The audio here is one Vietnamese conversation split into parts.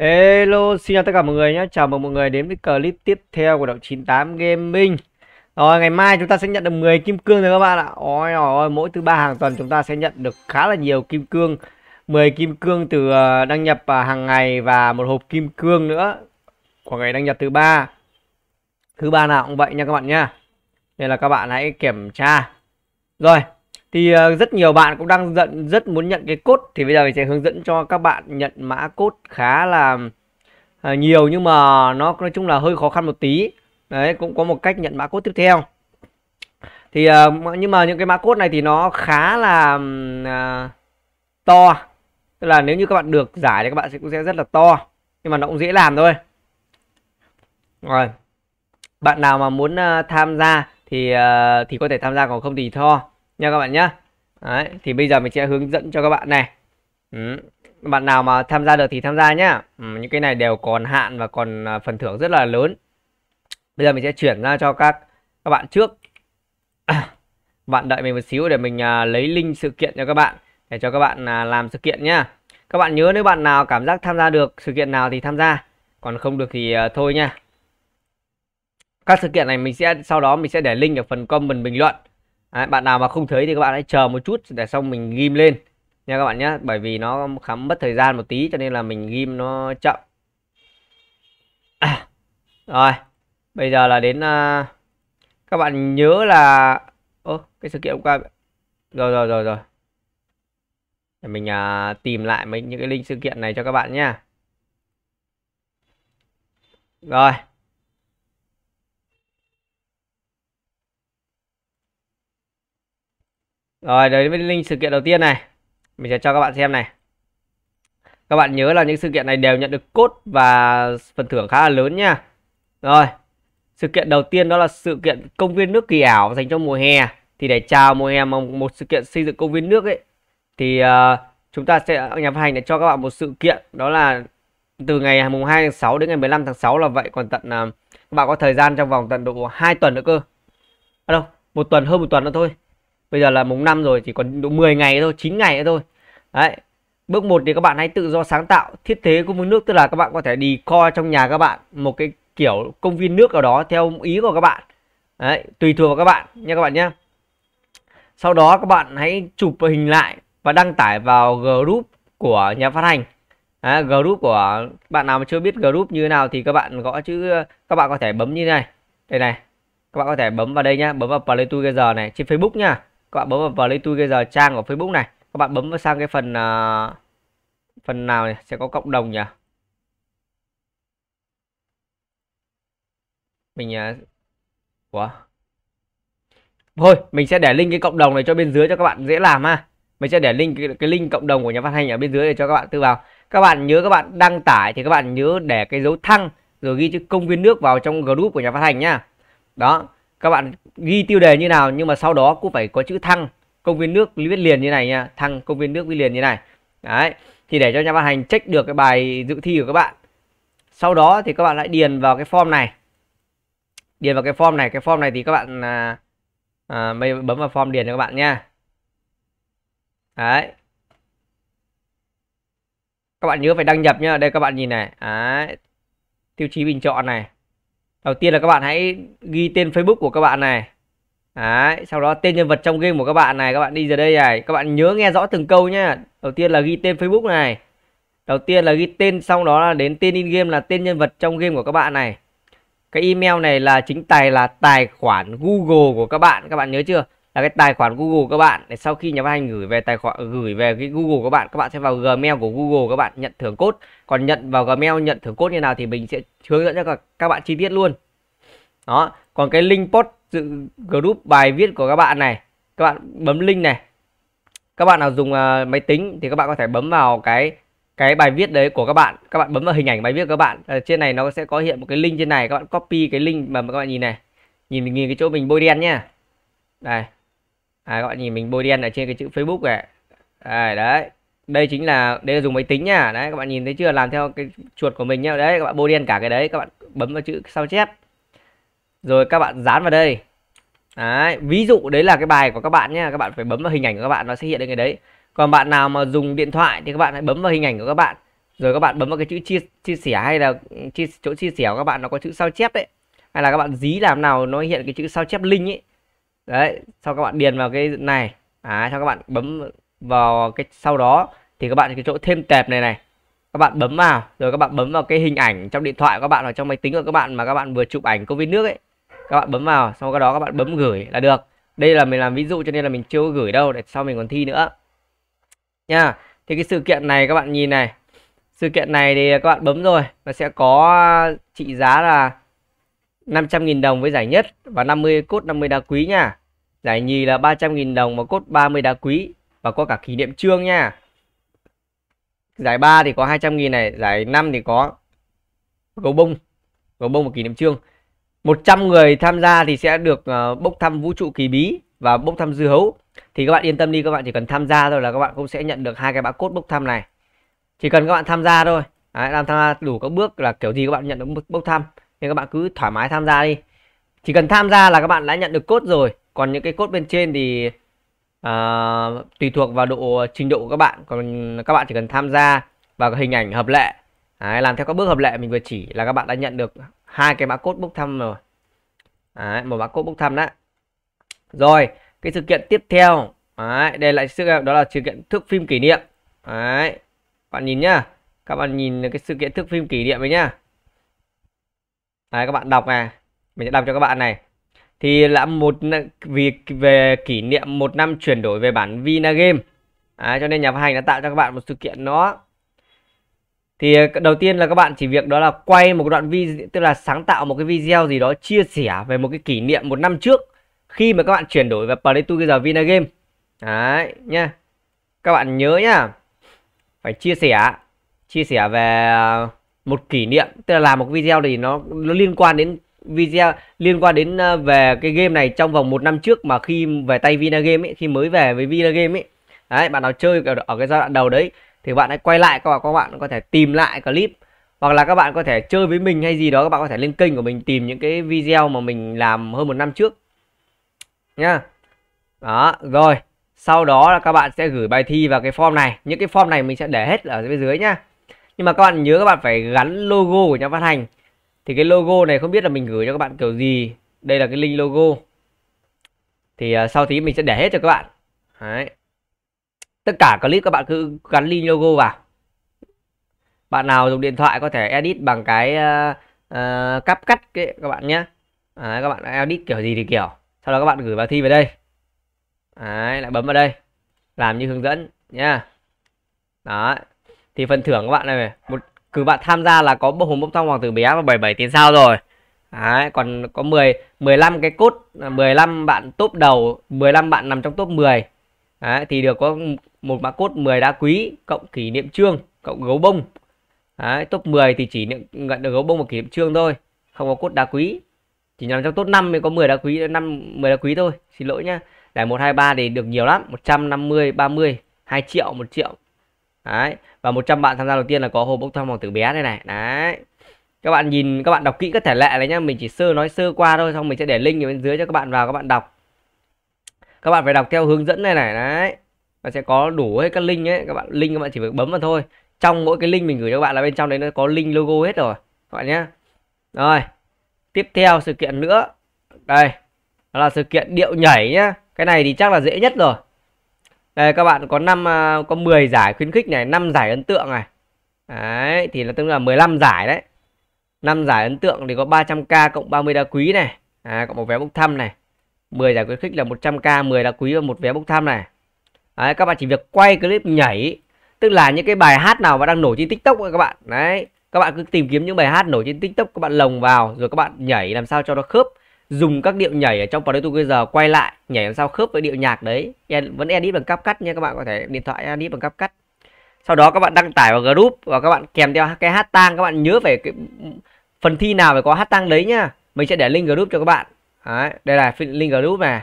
Hello, xin chào tất cả mọi người nhé. Chào mừng mọi người đến với clip tiếp theo của đội 98 Gaming. Rồi, ngày mai chúng ta sẽ nhận được 10 kim cương rồi các bạn ạ. Ôi ôi, mỗi thứ ba hàng tuần chúng ta sẽ nhận được khá là nhiều kim cương. 10 kim cương từ ờ, đăng nhập à, hàng ngày và một hộp kim cương nữa của ngày đăng nhập thứ ba. Thứ ba nào cũng vậy nha các bạn nhá. Nên là các bạn hãy kiểm tra. Rồi, thì ờ, rất nhiều bạn cũng đang giận rất muốn nhận cái cốt thì bây giờ mình sẽ hướng dẫn cho các bạn nhận mã cốt khá là ờ, nhiều nhưng mà nó nói chung là hơi khó khăn một tí đấy cũng có một cách nhận mã cốt tiếp theo thì ờ, nhưng mà những cái mã cốt này thì nó khá là à, to tức là nếu như các bạn được giải thì các bạn sẽ cũng sẽ rất là to nhưng mà nó cũng dễ làm thôi rồi bạn nào mà muốn tham gia thì thì có thể tham gia còn không thì thôi nha các bạn nhé. Đấy, thì bây giờ mình sẽ hướng dẫn cho các bạn này ừ. bạn nào mà tham gia được thì tham gia nhá ừ, những cái này đều còn hạn và còn à, phần thưởng rất là lớn bây giờ mình sẽ chuyển ra cho các các bạn trước bạn đợi mình một xíu để mình à, lấy link sự kiện cho các bạn để cho các bạn à, làm sự kiện nhá các bạn nhớ nếu bạn nào cảm giác tham gia được sự kiện nào thì tham gia còn không được thì à, thôi nha các sự kiện này mình sẽ sau đó mình sẽ để link ở phần comment bình luận Đấy, bạn nào mà không thấy thì các bạn hãy chờ một chút để xong mình ghim lên nha các bạn nhé bởi vì nó khám mất thời gian một tí cho nên là mình ghim nó chậm à, rồi bây giờ là đến uh, các bạn nhớ là ô cái sự kiện hôm qua rồi rồi rồi rồi để mình uh, tìm lại mấy những cái link sự kiện này cho các bạn nhé rồi Rồi đấy với link sự kiện đầu tiên này. Mình sẽ cho các bạn xem này. Các bạn nhớ là những sự kiện này đều nhận được cốt và phần thưởng khá là lớn nha. Rồi. Sự kiện đầu tiên đó là sự kiện công viên nước kỳ ảo dành cho mùa hè. Thì để chào mùa hè mà một sự kiện xây dựng công viên nước ấy thì uh, chúng ta sẽ nhà phát hành để cho các bạn một sự kiện đó là từ ngày mùng 2 tháng 6 đến ngày 15 tháng 6 là vậy còn tận uh, các bạn có thời gian trong vòng tận độ 2 tuần nữa cơ. À đâu, một tuần hơn một tuần nữa thôi. Bây giờ là mùng 5 rồi chỉ còn độ 10 ngày thôi 9 ngày thôi Đấy Bước 1 thì các bạn hãy tự do sáng tạo thiết kế của viên nước tức là các bạn có thể đi co trong nhà các bạn một cái kiểu công viên nước ở đó theo ý của các bạn Đấy, tùy thuộc vào các bạn nha các bạn nhé Sau đó các bạn hãy chụp hình lại và đăng tải vào group của nhà phát hành à, group của bạn nào mà chưa biết group như thế nào thì các bạn gõ chữ các bạn có thể bấm như này đây này các bạn có thể bấm vào đây nhá bấm vào play giờ này trên facebook nhá các bạn bấm vào Pleitu bây giờ trang của Facebook này các bạn bấm vào sang cái phần uh, phần nào này sẽ có cộng đồng nhỉ mình uh, thôi mình sẽ để link cái cộng đồng này cho bên dưới cho các bạn dễ làm ha mình sẽ để link cái, cái link cộng đồng của nhà phát hành ở bên dưới để cho các bạn tư vào các bạn nhớ các bạn đăng tải thì các bạn nhớ để cái dấu thăng rồi ghi chữ công viên nước vào trong group của nhà phát hành nhá đó các bạn ghi tiêu đề như nào nhưng mà sau đó cũng phải có chữ thăng công viên nước viết liền như này nha thăng công viên nước viết liền như này đấy thì để cho nhà ban hành check được cái bài dự thi của các bạn sau đó thì các bạn lại điền vào cái form này điền vào cái form này cái form này thì các bạn à, à, mày bấm vào form điền cho các bạn nha đấy các bạn nhớ phải đăng nhập nhá đây các bạn nhìn này đấy tiêu chí bình chọn này đầu tiên là các bạn hãy ghi tên Facebook của các bạn này Đấy, sau đó tên nhân vật trong game của các bạn này các bạn đi giờ đây này các bạn nhớ nghe rõ từng câu nhá đầu tiên là ghi tên Facebook này đầu tiên là ghi tên xong đó là đến tên in game là tên nhân vật trong game của các bạn này cái email này là chính tài là tài khoản Google của các bạn các bạn nhớ chưa là cái tài khoản Google các bạn để sau khi nhà phát hành gửi về tài khoản gửi về cái Google các bạn các bạn sẽ vào Gmail của Google các bạn nhận thưởng cốt còn nhận vào Gmail nhận thưởng cốt như nào thì mình sẽ hướng dẫn cho các các bạn chi tiết luôn đó còn cái link post dự group bài viết của các bạn này các bạn bấm link này các bạn nào dùng uh, máy tính thì các bạn có thể bấm vào cái cái bài viết đấy của các bạn các bạn bấm vào hình ảnh bài viết của các bạn ở ờ, trên này nó sẽ có hiện một cái link trên này các bạn copy cái link mà các bạn nhìn này nhìn nhìn cái chỗ mình bôi đen nhá đây à, các bạn nhìn mình bôi đen ở trên cái chữ Facebook này à, đấy đây chính là đây là dùng máy tính nha đấy các bạn nhìn thấy chưa làm theo cái chuột của mình nhá đấy các bạn bôi đen cả cái đấy các bạn bấm vào chữ sao chép rồi các bạn dán vào đây đấy, ví dụ đấy là cái bài của các bạn nhá các bạn phải bấm vào hình ảnh của các bạn nó sẽ hiện lên cái đấy còn bạn nào mà dùng điện thoại thì các bạn hãy bấm vào hình ảnh của các bạn rồi các bạn bấm vào cái chữ chia, chia sẻ hay là chia, chỗ chia sẻ của các bạn nó có chữ sao chép đấy hay là các bạn dí làm nào nó hiện cái chữ sao chép link ấy đấy sau các bạn điền vào cái này à, sau các bạn bấm vào cái sau đó thì các bạn cái chỗ thêm tẹp này này các bạn bấm vào rồi các bạn bấm vào cái hình ảnh trong điện thoại của các bạn hoặc trong máy tính của các bạn mà các bạn vừa chụp ảnh covid nước ấy các bạn bấm vào sau đó các bạn bấm gửi là được đây là mình làm ví dụ cho nên là mình chưa gửi đâu để sau mình còn thi nữa nha thì cái sự kiện này các bạn nhìn này sự kiện này thì các bạn bấm rồi nó sẽ có trị giá là 500.000 đồng với giải nhất và 50 cốt 50 đá quý nha. Giải nhì là 300.000 đồng và cốt 30 đá quý và có cả kỷ niệm trương nha. Giải 3 thì có 200.000 này, giải 5 thì có gấu bông, gấu bông và kỷ niệm chương. 100 người tham gia thì sẽ được ờ, bốc thăm vũ trụ kỳ bí và bốc thăm dư hấu. Thì các bạn yên tâm đi, các bạn chỉ cần tham gia thôi là các bạn cũng sẽ nhận được hai cái mã cốt bốc thăm này. Chỉ cần các bạn tham gia thôi. Đấy, làm tham gia đủ các bước là kiểu gì các bạn nhận được bốc thăm nên các bạn cứ thoải mái tham gia đi chỉ cần tham gia là các bạn đã nhận được cốt rồi còn những cái cốt bên trên thì à, tùy thuộc vào độ trình độ của các bạn còn các bạn chỉ cần tham gia vào hình ảnh hợp lệ Đấy, làm theo các bước hợp lệ mình vừa chỉ là các bạn đã nhận được hai cái mã cốt bốc thăm rồi Đấy, một mã cốt bốc thăm đã rồi cái sự kiện tiếp theo Đấy, đây lại sự đó là sự kiện thước phim kỷ niệm Đấy, bạn nhìn nhá các bạn nhìn cái sự kiện thước phim kỷ niệm ấy nhá Đấy, à, các bạn đọc này mình sẽ đọc cho các bạn này thì là một việc về kỷ niệm một năm chuyển đổi về bản Vinagame Đấy, à, cho nên nhà phát hành đã tạo cho các bạn một sự kiện nó thì ờ, đầu tiên là các bạn chỉ việc đó là quay một đoạn video tức là sáng tạo một cái video gì đó chia sẻ về một cái kỷ niệm một năm trước khi mà các bạn chuyển đổi về Play to giờ Vinagame đấy nhá các bạn nhớ nhá phải chia sẻ chia sẻ về ờ, một kỷ niệm tức là làm một video thì nó nó liên quan đến video liên quan đến ờ, về cái game này trong vòng một năm trước mà khi về tay Vinagame ấy khi mới về với Vinagame ấy đấy bạn nào chơi ở cái giai đoạn đầu đấy thì bạn hãy quay lại các bạn các bạn có thể tìm lại clip hoặc là các bạn có thể chơi với mình hay gì đó các bạn có thể lên kênh của mình tìm những cái video mà mình làm hơn một năm trước nha đó rồi sau đó là các bạn sẽ gửi bài thi vào cái form này những cái form này mình sẽ để hết ở bên dưới nhá nhưng mà các bạn nhớ các bạn phải gắn logo của nhà phát hành thì cái logo này không biết là mình gửi cho các bạn kiểu gì đây là cái link logo thì uh, sau tí mình sẽ để hết cho các bạn Đấy. tất cả clip các bạn cứ gắn link logo vào bạn nào dùng điện thoại có thể edit bằng cái uh, à, uh, à, cắp cắt cái, các bạn nhé Đấy, các bạn edit kiểu gì thì kiểu sau đó các bạn gửi vào thi về đây Đấy, lại bấm vào đây làm như hướng dẫn nha đó thì phần thưởng các bạn này một cứ bạn tham gia là có bộ hồn bông thăm hoàng tử bé và 77 tiền sao rồi Đấy, còn có 10 15 cái cốt 15 à, bạn top đầu 15 bạn nằm trong top 10 Đấy, thì được có một mã cốt 10 đá quý cộng kỷ niệm trương cộng gấu bông Đấy, top 10 thì chỉ nhận được gấu bông và kỷ niệm trương thôi không có cốt đá quý chỉ nằm trong top 5 mới có 10 đá quý 5 10 đá quý thôi xin lỗi nhá để 123 thì được nhiều lắm 150 30 2 triệu 1 triệu đấy và 100 bạn tham gia đầu tiên là có hộp bốc thăm hoàng tử bé đây này đấy các bạn nhìn các bạn đọc kỹ các thể lệ đấy nhá mình chỉ sơ nói sơ qua thôi xong mình sẽ để link ở bên dưới cho các bạn vào các bạn đọc các bạn phải đọc theo hướng dẫn này này đấy và sẽ có đủ hết các link ấy các bạn link các bạn chỉ việc bấm vào thôi trong mỗi cái link mình gửi cho các bạn là bên trong đấy nó có link logo hết rồi các bạn nhé rồi tiếp theo sự kiện nữa đây đó là sự kiện điệu nhảy nhá cái này thì chắc là dễ nhất rồi đây, các bạn có 5 à, có 10 giải khuyến khích này, 5 giải ấn tượng này. Đấy, thì là tương đương là 15 giải đấy. 5 giải ấn tượng thì có 300k cộng 30 đá quý này, à, cộng một vé bốc thăm này. 10 giải khuyến khích là 100k, 10 đá quý và một vé bốc thăm này. Đấy, các bạn chỉ việc quay clip nhảy, tức là những cái bài hát nào mà đang nổi trên TikTok các bạn. Đấy, các bạn cứ tìm kiếm những bài hát nổi trên TikTok các bạn lồng vào rồi các bạn nhảy làm sao cho nó khớp dùng các điệu nhảy ở trong Play giờ quay lại nhảy làm sao khớp với điệu nhạc đấy vẫn edit bằng cắt nha các bạn có thể điện thoại edit bằng cắt sau đó các bạn đăng tải vào group và các bạn kèm theo cái hát tang các bạn nhớ về cái phần thi nào phải có hát tang đấy nhá mình sẽ để link group cho các bạn đấy, đây là link group này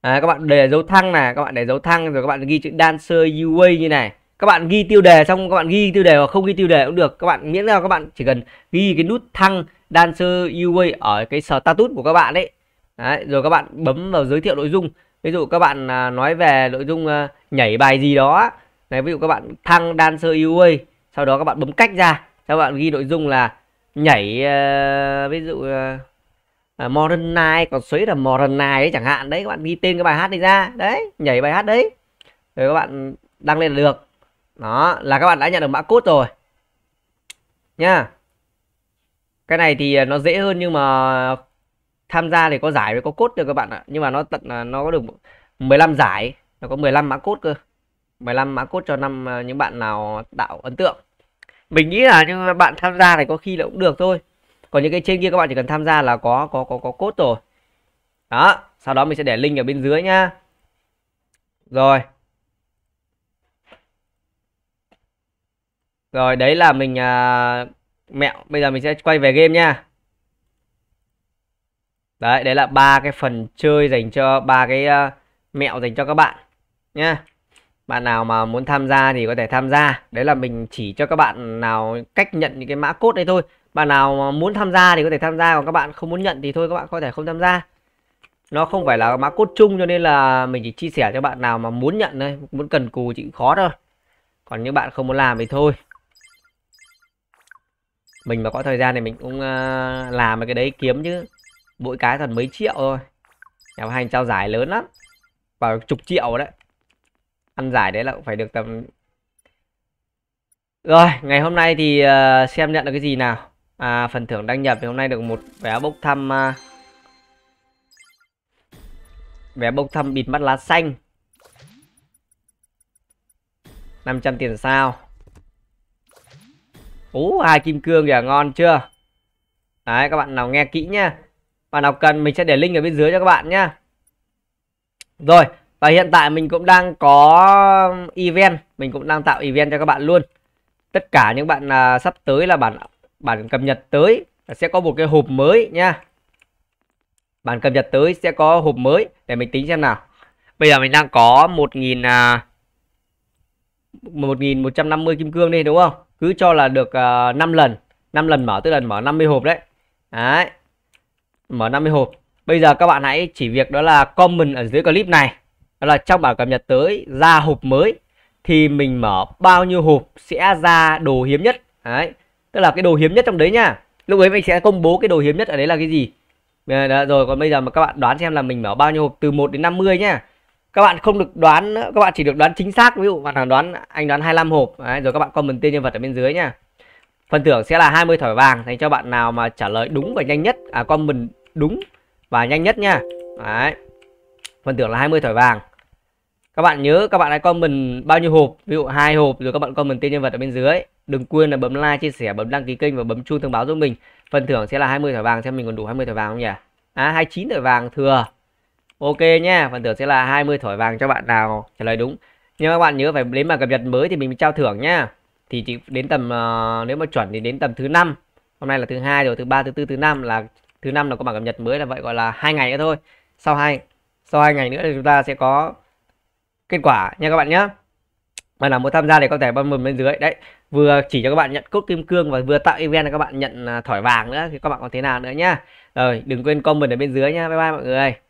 À, các bạn để dấu thăng này, các bạn để dấu thăng rồi các bạn ghi chữ dancer UA như này các bạn ghi tiêu đề xong các bạn ghi tiêu đề hoặc không ghi tiêu đề cũng được các bạn miễn là các bạn chỉ cần ghi cái nút thăng dancer UA ở cái status của các bạn ấy Đấy, rồi các bạn bấm vào giới thiệu nội dung ví dụ các bạn à, nói về nội dung à, nhảy bài gì đó này ví dụ các bạn thăng dancer UA sau đó các bạn bấm cách ra các bạn ghi nội dung là nhảy à, ví dụ modern night còn xoáy là modern night chẳng hạn đấy các bạn ghi tên cái bài hát này ra đấy nhảy bài hát đấy rồi các bạn đăng lên là được đó là các bạn đã nhận được mã code rồi nha cái này thì à, nó dễ hơn nhưng mà tham gia thì có giải với có cốt được các bạn ạ nhưng mà nó tận là nó có được 15 giải nó có 15 mã cốt cơ 15 mã cốt cho năm à, những bạn nào tạo ấn tượng mình nghĩ là những bạn tham gia này có khi là cũng được thôi còn những cái trên kia các bạn chỉ cần tham gia là có có có có cốt rồi đó sau đó mình sẽ để link ở bên dưới nha rồi Rồi đấy là mình à, mẹo. Bây giờ mình sẽ quay về game nha. Đấy, đấy là ba cái phần chơi dành cho ba cái uh, mẹo dành cho các bạn nhá. Bạn nào mà muốn tham gia thì có thể tham gia. Đấy là mình chỉ cho các bạn nào cách nhận những cái mã cốt đấy thôi. Bạn nào muốn tham gia thì có thể tham gia, còn các bạn không muốn nhận thì thôi các bạn có thể không tham gia. Nó không phải là mã cốt chung cho nên là mình chỉ chia sẻ cho bạn nào mà muốn nhận thôi, muốn cần cù chịu khó thôi. Còn những bạn không muốn làm thì thôi mình mà có thời gian thì mình cũng uh, làm cái đấy kiếm chứ mỗi cái thật mấy triệu thôi nhà hành trao giải lớn lắm vào chục triệu đấy ăn giải đấy là cũng phải được tầm rồi ngày hôm nay thì uh, xem nhận được cái gì nào à, phần thưởng đăng nhập thì hôm nay được một vé bốc thăm uh, vé bốc thăm bịt mắt lá xanh 500 tiền sao ú hai kim cương kìa ngon chưa đấy các bạn nào nghe kỹ nhá bạn nào cần mình sẽ để link ở bên dưới cho các bạn nhá rồi và hiện tại mình cũng đang có event mình cũng đang tạo event cho các bạn luôn tất cả những bạn à, sắp tới là bản bản cập nhật tới sẽ có một cái hộp mới nha bản cập nhật tới sẽ có hộp mới để mình tính xem nào bây giờ mình đang có 1.000 à, 1.150 kim cương đi đúng không cứ cho là được uh, à, 5 lần 5 lần mở tức là mở 50 hộp đấy đấy mở 50 hộp bây giờ các bạn hãy chỉ việc đó là comment ở dưới clip này đó là trong bản cập nhật tới ra hộp mới thì mình mở bao nhiêu hộp sẽ ra đồ hiếm nhất đấy tức là cái đồ hiếm nhất trong đấy nhá lúc ấy mình sẽ công bố cái đồ hiếm nhất ở đấy là cái gì ờ, đó, rồi còn bây giờ mà các bạn đoán xem là mình mở bao nhiêu hộp từ 1 đến 50 nhá các bạn không được đoán nữa. các bạn chỉ được đoán chính xác ví dụ bạn nào đoán anh đoán 25 hộp Đấy, rồi các bạn comment tên nhân vật ở bên dưới nha phần thưởng sẽ là 20 thỏi vàng dành cho bạn nào mà trả lời đúng và nhanh nhất à comment đúng và nhanh nhất nha Đấy. phần thưởng là 20 thỏi vàng các bạn nhớ các bạn hãy comment bao nhiêu hộp ví dụ hai hộp rồi các bạn comment tên nhân vật ở bên dưới đừng quên là bấm like chia sẻ bấm đăng ký kênh và bấm chuông thông báo giúp mình phần thưởng sẽ là 20 thỏi vàng xem mình còn đủ 20 thỏi vàng không nhỉ à 29 thỏi vàng thừa ok nhé, phần thưởng sẽ là 20 thỏi vàng cho bạn nào trả lời đúng nhưng các bạn nhớ phải đến mà cập nhật mới thì mình trao thưởng nhá thì chỉ đến tầm uh, nếu mà chuẩn thì đến tầm thứ năm hôm nay là thứ hai rồi thứ ba thứ tư thứ năm là thứ năm là có bản cập nhật mới là vậy gọi là hai ngày nữa thôi sau hai sau hai ngày nữa thì chúng ta sẽ có kết quả nha các bạn nhé bạn nào muốn tham gia thì có thể bấm mừng bên dưới đấy vừa chỉ cho các bạn nhận cốt kim cương và vừa tạo event là các bạn nhận à, thỏi vàng nữa thì các bạn còn thế nào nữa nhá rồi đừng quên comment ở bên dưới nhá bye bye mọi người